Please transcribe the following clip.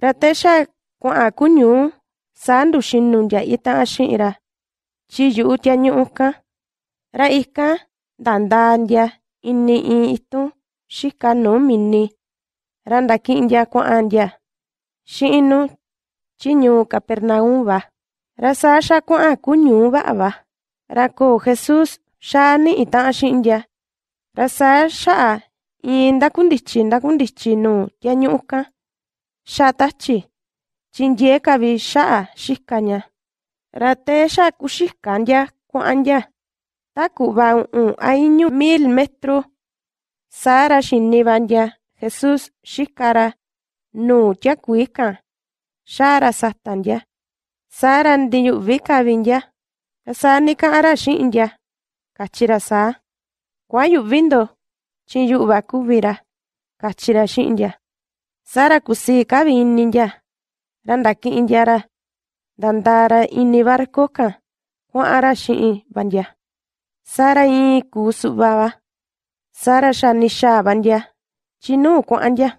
Ratesha kwa kunyu sandu shinu ya ita ashira. Chiyu utya nyuka. Ra ika dandandya ini itu shika no mini. Randa kinja kwa andya. Shinu chinyu kapernaum va. Ra sasha kwa kunyu va va. Ra ko Jesus shani ita ashinja. Ra sasha inda kundichi, inda kundichi no tya nyuka. Xatachi, tjindyékavi xá'a xijkaña raté xá kuxijkanya kua'anya takuba u'un a iñu mil metro sa'ra xinibanya jesús xikara nuu yá kuika xára satanya sa'ra ndiyuvikavinya tasanika'ra xi'inya kachira saa kua'an yuvindo chi yu'va vira. kachira xi'inya. saa ra kusii ka vi ini ndia ra ndakiꞌin ndia ra ndandaa ra ini barco kan kuaꞌan ra xiꞌin va ndia saa ra iin kuu suꞌva va saa ra xa nixaa va ndia chi nuu kuaꞌan ndia